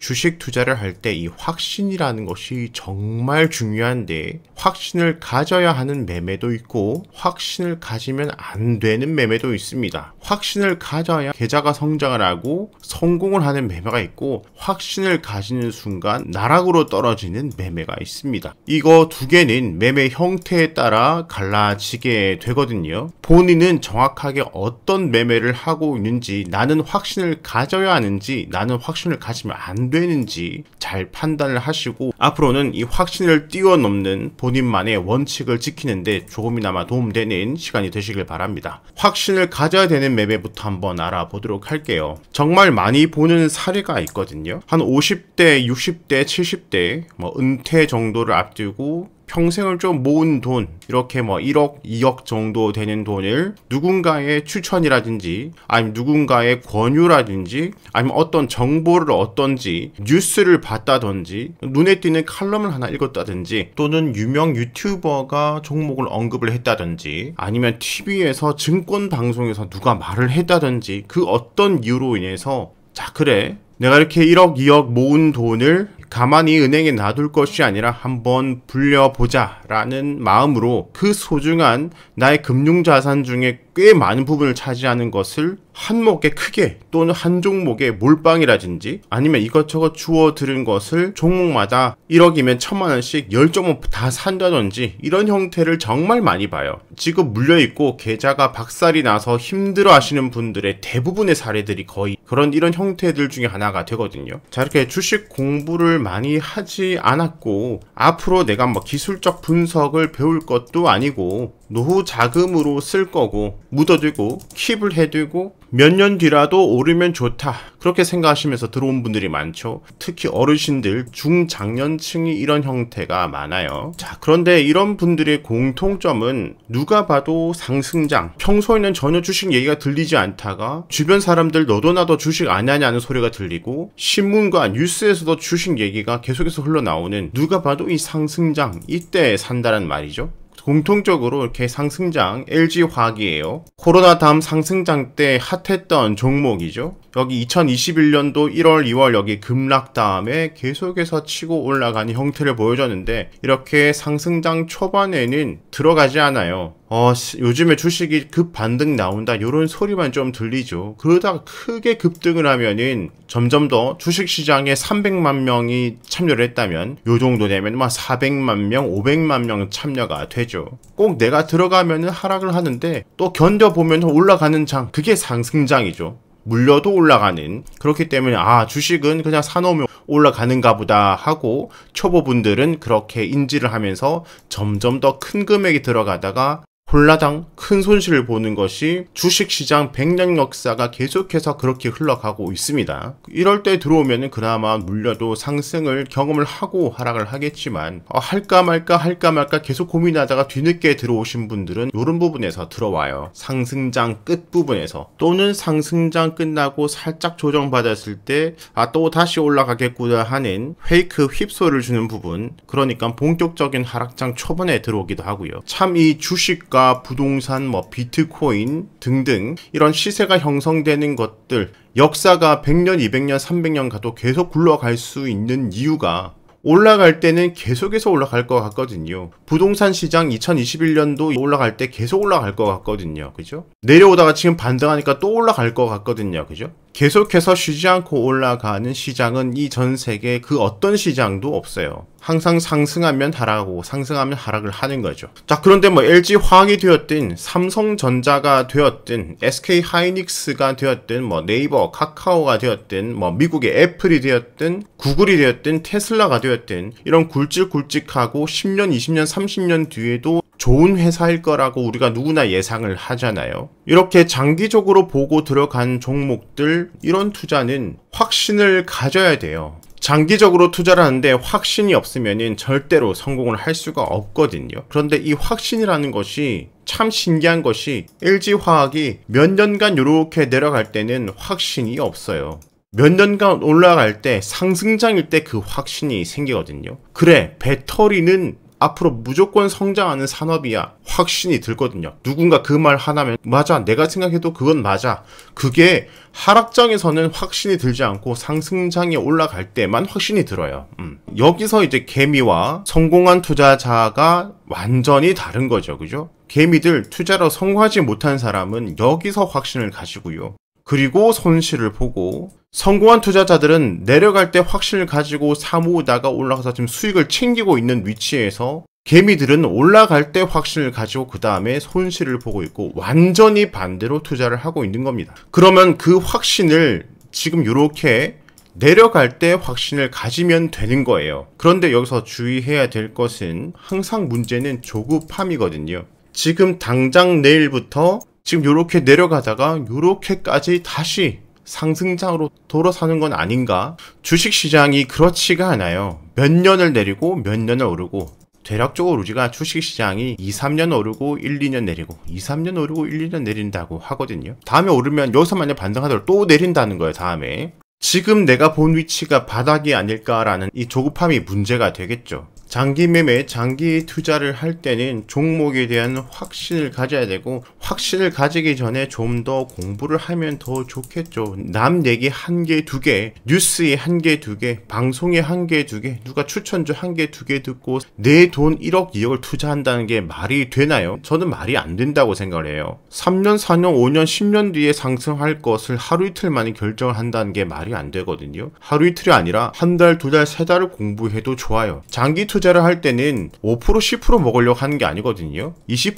주식 투자를 할 때 이 확신이라는 것이 정말 중요한데 확신을 가져야 하는 매매도 있고 확신을 가지면 안 되는 매매도 있습니다. 확신을 가져야 계좌가 성장을 하고 성공을 하는 매매가 있고 확신을 가지는 순간 나락으로 떨어지는 매매가 있습니다. 이거 두 개는 매매 형태에 따라 갈라지게 되거든요. 본인은 정확하게 어떤 매매를 하고 있는지 나는 확신을 가져야 하는지 나는 확신을 가지면 안 되는지 잘 판단을 하시고 앞으로는 이 확신을 뛰어넘는 본인만의 원칙을 지키는데 조금이나마 도움되는 시간이 되시길 바랍니다. 확신을 가져야 되는 매매부터 한번 알아보도록 할게요. 정말 많이 보는 사례가 있거든요. 한 50대, 60대, 70대 뭐 은퇴 정도를 앞두고 평생을 좀 모은 돈 이렇게 뭐 1억 2억 정도 되는 돈을 누군가의 추천이라든지 아니면 누군가의 권유라든지 아니면 어떤 정보를 얻던지 뉴스를 봤다든지 눈에 띄는 칼럼을 하나 읽었다든지 또는 유명 유튜버가 종목을 언급을 했다든지 아니면 TV에서 증권 방송에서 누가 말을 했다든지 그 어떤 이유로 인해서 자 그래 내가 이렇게 1억, 2억 모은 돈을 가만히 은행에 놔둘 것이 아니라 한번 불려보자 라는 마음으로 그 소중한 나의 금융자산 중에 꽤 많은 부분을 차지하는 것을 한목에 크게 또는 한 종목에 몰빵이라든지 아니면 이것저것 주어 들은 것을 종목마다 1억이면 천만 원씩 10종목 다 산다든지 이런 형태를 정말 많이 봐요. 지금 물려있고 계좌가 박살이 나서 힘들어 하시는 분들의 대부분의 사례들이 거의 그런 이런 형태들 중에 하나가 되거든요. 자 이렇게 주식 공부를 많이 하지 않았고 앞으로 내가 뭐 기술적 분석을 배울 것도 아니고 노후 자금으로 쓸 거고 묻어두고 킵을 해두고 몇 년 뒤라도 오르면 좋다 그렇게 생각하시면서 들어온 분들이 많죠 특히 어르신들 중장년층이 이런 형태가 많아요 자 그런데 이런 분들의 공통점은 누가 봐도 상승장 평소에는 전혀 주식 얘기가 들리지 않다가 주변 사람들 너도 나도 주식 안 하냐는 소리가 들리고 신문과 뉴스에서도 주식 얘기가 계속해서 흘러나오는 누가 봐도 이 상승장 이때 산다란 말이죠 공통적으로 이렇게 상승장 LG 화학이에요. 코로나 다음 상승장 때 핫했던 종목이죠. 여기 2021년도 1월, 2월 여기 급락 다음에 계속해서 치고 올라가는 형태를 보여줬는데 이렇게 상승장 초반에는 들어가지 않아요. 어, 요즘에 주식이 급 반등 나온다 이런 소리만 좀 들리죠. 그러다가 크게 급등을 하면은 점점 더 주식시장에 300만 명이 참여를 했다면 요 정도 되면 막 400만 명, 500만 명 참여가 되죠. 꼭 내가 들어가면 은 하락을 하는데 또 견뎌보면 올라가는 장, 그게 상승장이죠. 물려도 올라가는 그렇기 때문에 아 주식은 그냥 사놓으면 올라가는가 보다 하고 초보분들은 그렇게 인지를 하면서 점점 더 큰 금액이 들어가다가 콜라당 큰 손실을 보는 것이 주식시장 100년 역사가 계속해서 그렇게 흘러가고 있습니다. 이럴 때 들어오면 그나마 물려도 상승을 경험을 하고 하락을 하겠지만 어, 할까 말까 할까 말까 계속 고민하다가 뒤늦게 들어오신 분들은 이런 부분에서 들어와요. 상승장 끝부분에서 또는 상승장 끝나고 살짝 조정받았을 때 아 또 다시 올라가겠구나 하는 페이크 휩소를 주는 부분 그러니까 본격적인 하락장 초반에 들어오기도 하고요. 참 이 주식과 주가, 부동산, 뭐 비트코인 등등 이런 시세가 형성되는 것들 역사가 100년, 200년, 300년 가도 계속 굴러갈 수 있는 이유가 올라갈 때는 계속해서 올라갈 것 같거든요 부동산 시장 2021년도 올라갈 때 계속 올라갈 것 같거든요 그죠 내려오다가 지금 반등하니까 또 올라갈 것 같거든요 그죠 계속해서 쉬지 않고 올라가는 시장은 이 전 세계 그 어떤 시장도 없어요. 항상 상승하면 하락하고 상승하면 하락을 하는 거죠. 자 그런데 뭐 LG 화학이 되었든 삼성전자가 되었든 SK 하이닉스가 되었든 뭐 네이버 카카오가 되었든 뭐 미국의 애플이 되었든 구글이 되었든 테슬라가 되었든 이런 굵직굵직하고 10년 20년 30년 뒤에도 좋은 회사일 거라고 우리가 누구나 예상을 하잖아요. 이렇게 장기적으로 보고 들어간 종목들 이런 투자는 확신을 가져야 돼요. 장기적으로 투자를 하는데 확신이 없으면 절대로 성공을 할 수가 없거든요. 그런데 이 확신이라는 것이 참 신기한 것이 LG화학이 몇 년간 이렇게 내려갈 때는 확신이 없어요. 몇 년간 올라갈 때 상승장일 때 그 확신이 생기거든요. 그래 배터리는 앞으로 무조건 성장하는 산업이야 확신이 들거든요. 누군가 그 말 하나면 맞아 내가 생각해도 그건 맞아. 그게 하락장에서는 확신이 들지 않고 상승장에 올라갈 때만 확신이 들어요. 음. 여기서 이제 개미와 성공한 투자자가 완전히 다른 거죠. 그죠? 개미들 투자로 성공하지 못한 사람은 여기서 확신을 가지고요. 그리고 손실을 보고 성공한 투자자들은 내려갈 때 확신을 가지고 사모으다가 올라가서 지금 수익을 챙기고 있는 위치에서 개미들은 올라갈 때 확신을 가지고 그 다음에 손실을 보고 있고 완전히 반대로 투자를 하고 있는 겁니다. 그러면 그 확신을 지금 이렇게 내려갈 때 확신을 가지면 되는 거예요. 그런데 여기서 주의해야 될 것은 항상 문제는 조급함이거든요. 지금 당장 내일부터 지금 이렇게 내려가다가 이렇게까지 다시 상승장으로 돌아서는 건 아닌가 주식시장이 그렇지가 않아요 몇 년을 내리고 몇 년을 오르고 대략적으로 우리가 주식시장이 2, 3년 오르고 1, 2년 내리고 2, 3년 오르고 1, 2년 내린다고 하거든요 다음에 오르면 여기서 만약 반등하더라도 또 내린다는 거예요 다음에 지금 내가 본 위치가 바닥이 아닐까라는 이 조급함이 문제가 되겠죠 장기 매매, 장기 투자를 할 때는 종목에 대한 확신을 가져야 되고 확신을 가지기 전에 좀 더 공부를 하면 더 좋겠죠. 남 얘기 한 개, 두 개, 뉴스에 한 개, 두 개, 방송에 한 개, 두 개, 누가 추천주 한 개, 두 개 듣고 내 돈 1억, 2억을 투자한다는 게 말이 되나요? 저는 말이 안 된다고 생각을 해요. 3년, 4년, 5년, 10년 뒤에 상승할 것을 하루 이틀 만에 결정을 한다는 게 말이 안 되거든요. 하루 이틀이 아니라 한 달, 두 달, 세 달을 공부해도 좋아요. 장기 투자를 할 때는 5% 10% 먹으려고 하는 게 아니거든요. 20%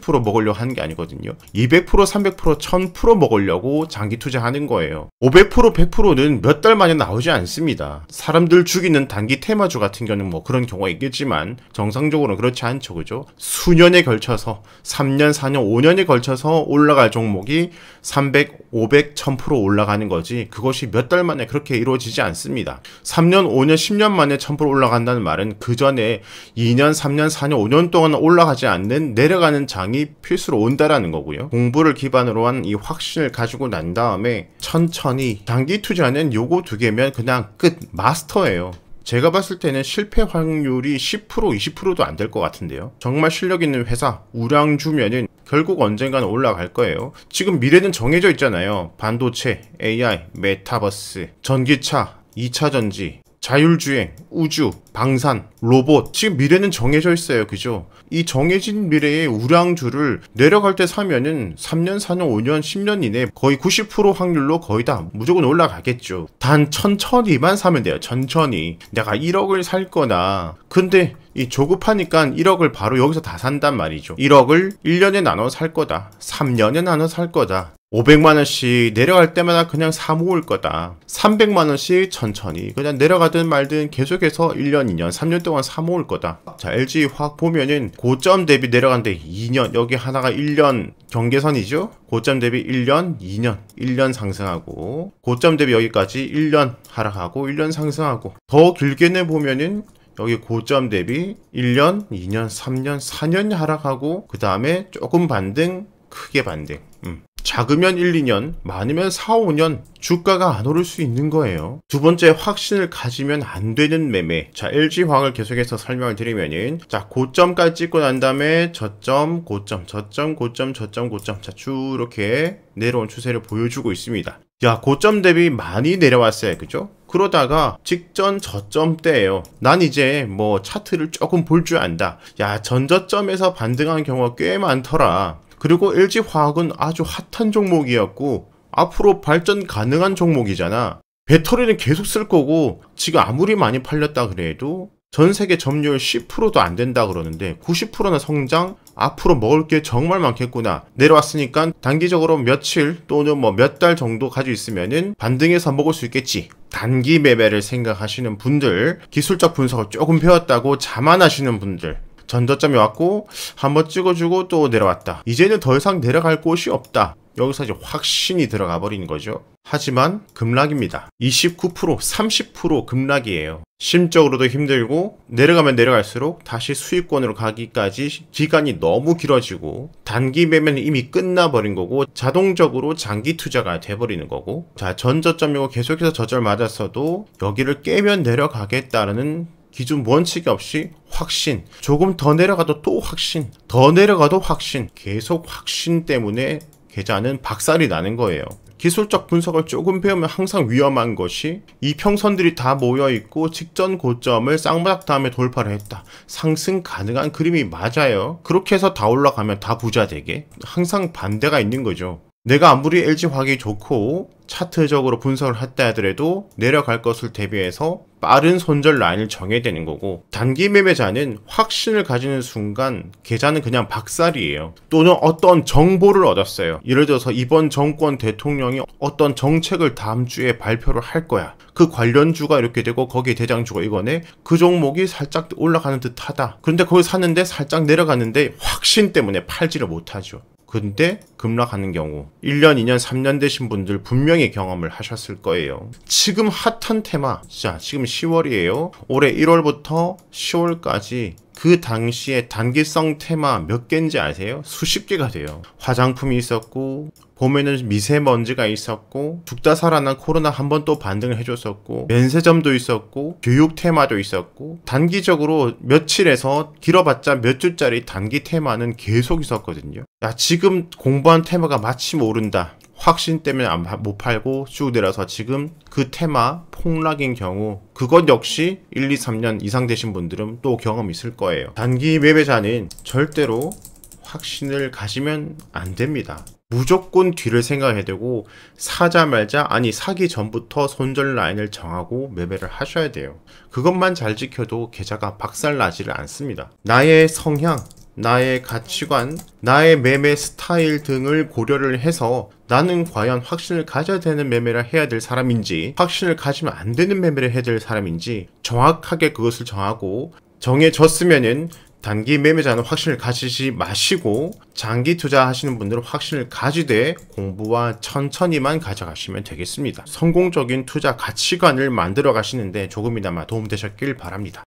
30% 먹으려고 하는 게 아니거든요. 아거든요 200%, 300%, 1000% 먹으려고 장기 투자하는 거예요. 500%, 100%는 몇 달 만에 나오지 않습니다. 사람들 죽이는 단기 테마주 같은 경우는 뭐 그런 경우가 있겠지만 정상적으로는 그렇지 않죠. 그죠? 수년에 걸쳐서 3년, 4년, 5년에 걸쳐서 올라갈 종목이 300, 500, 1000% 올라가는 거지 그것이 몇 달 만에 그렇게 이루어지지 않습니다. 3년, 5년, 10년 만에 1000% 올라간다는 말은 그 전에 2년, 3년, 4년, 5년 동안 올라가지 않는 내려가는 장이 필수로 온다라는 거고요. 공부를 기반으로 한 이 확신을 가지고 난 다음에 천천히 장기 투자는 요거 두 개면 그냥 끝 마스터예요. 제가 봤을 때는 실패 확률이 10% 20%도 안 될 것 같은데요 정말 실력 있는 회사 우량주면은 결국 언젠가는 올라갈 거예요. 지금 미래는 정해져 있잖아요. 반도체, AI, 메타버스, 전기차, 2차전지, 자율주행, 우주, 방산, 로봇. 지금 미래는 정해져 있어요. 그죠? 이 정해진 미래의 우량주를 내려갈 때 사면은 3년, 4년, 5년, 10년 이내 거의 90% 확률로 거의 다 무조건 올라가겠죠. 단 천천히만 사면 돼요. 천천히. 내가 1억을 살 거나. 근데 이 조급하니까 1억을 바로 여기서 다 산단 말이죠. 1억을 1년에 나눠 살 거다. 3년에 나눠 살 거다. 500만원씩 내려갈 때마다 그냥 사 모을 거다. 300만원씩 천천히 그냥 내려가든 말든 계속해서 1년, 2년, 3년 동안 사 모을 거다. 자, LG 화학 보면은 고점 대비 내려간데 2년, 여기 하나가 1년 경계선이죠? 고점 대비 1년, 2년, 1년 상승하고 고점 대비 여기까지 1년 하락하고 1년 상승하고 더 길게는 보면은 여기 고점 대비 1년, 2년, 3년, 4년 하락하고 그 다음에 조금 반등, 크게 반등 음. 작으면 1, 2년, 많으면 4, 5년 주가가 안 오를 수 있는 거예요. 두 번째 확신을 가지면 안 되는 매매. 자, LG황을 계속해서 설명을 드리면은 자, 고점까지 찍고 난 다음에 저점, 고점, 저점, 고점, 저점, 고점. 자, 쭉 이렇게 내려온 추세를 보여주고 있습니다. 야, 고점 대비 많이 내려왔어요. 그죠? 그러다가 직전 저점 때예요. 난 이제 뭐 차트를 조금 볼 줄 안다. 야, 전저점에서 반등한 경우가 꽤 많더라. 그리고 LG화학은 아주 핫한 종목이었고 앞으로 발전 가능한 종목이잖아. 배터리는 계속 쓸 거고 지금 아무리 많이 팔렸다 그래도 전 세계 점유율 10%도 안 된다 그러는데 90%나 성장 앞으로 먹을 게 정말 많겠구나 내려왔으니까 단기적으로 며칠 또는 뭐 몇 달 정도 가지고 있으면은 반등해서 먹을 수 있겠지 단기 매매를 생각하시는 분들 기술적 분석을 조금 배웠다고 자만하시는 분들 전저점이 왔고 한번 찍어주고 또 내려왔다. 이제는 더 이상 내려갈 곳이 없다. 여기서 이제 확신이 들어가 버린 거죠. 하지만 급락입니다. 29%, 30% 급락이에요. 심적으로도 힘들고 내려가면 내려갈수록 다시 수익권으로 가기까지 기간이 너무 길어지고 단기 매매는 이미 끝나버린 거고 자동적으로 장기 투자가 돼버리는 거고 자 전저점이고 계속해서 저절 맞았어도 여기를 깨면 내려가겠다는 기준 원칙이 없이 확신 조금 더 내려가도 또 확신 더 내려가도 확신 계속 확신 때문에 계좌는 박살이 나는 거예요 기술적 분석을 조금 배우면 항상 위험한 것이 이 평선들이 다 모여있고 직전 고점을 쌍바닥 다음에 돌파를 했다. 상승 가능한 그림이 맞아요. 그렇게 해서 다 올라가면 다 부자 되게 항상 반대가 있는 거죠. 내가 아무리 LG 화기 좋고 차트적으로 분석을 했다 하더라도 내려갈 것을 대비해서 빠른 손절 라인을 정해야 되는 거고 단기 매매자는 확신을 가지는 순간 계좌는 그냥 박살이에요 또는 어떤 정보를 얻었어요 예를 들어서 이번 정권 대통령이 어떤 정책을 다음 주에 발표를 할 거야 그 관련주가 이렇게 되고 거기에 대장주가 이거네 그 종목이 살짝 올라가는 듯하다 그런데 거기 샀는데 살짝 내려갔는데 확신 때문에 팔지를 못하죠 근데 급락하는 경우 1년, 2년, 3년 되신 분들 분명히 경험을 하셨을 거예요. 지금 핫한 테마, 자 지금 10월이에요. 올해 1월부터 10월까지 그 당시에 단기성 테마 몇 개인지 아세요? 수십 개가 돼요. 화장품이 있었고 봄에는 미세먼지가 있었고 죽다 살아난 코로나 한 번 또 반등을 해줬었고 면세점도 있었고 교육 테마도 있었고 단기적으로 며칠에서 길어봤자 몇 주짜리 단기 테마는 계속 있었거든요. 야 지금 공부한 테마가 마치 모른다. 확신 때문에 못 팔고 쭉 내려서 지금 그 테마 폭락인 경우 그것 역시 1, 2, 3년 이상 되신 분들은 또 경험 있을 거예요. 단기 매매자는 절대로 확신을 가지면 안 됩니다. 무조건 뒤를 생각해야 되고 사자 말자 아니 사기 전부터 손절 라인을 정하고 매매를 하셔야 돼요 그것만 잘 지켜도 계좌가 박살나지를 않습니다 나의 성향 나의 가치관 나의 매매 스타일 등을 고려를 해서 나는 과연 확신을 가져야 되는 매매를 해야 될 사람인지 확신을 가지면 안 되는 매매를 해야 될 사람인지 정확하게 그것을 정하고 정해졌으면은 단기 매매자는 확신을 가지지 마시고 장기 투자하시는 분들은 확신을 가지되 공부와 천천히만 가져가시면 되겠습니다. 성공적인 투자 가치관을 만들어 가시는데 조금이나마 도움되셨길 바랍니다.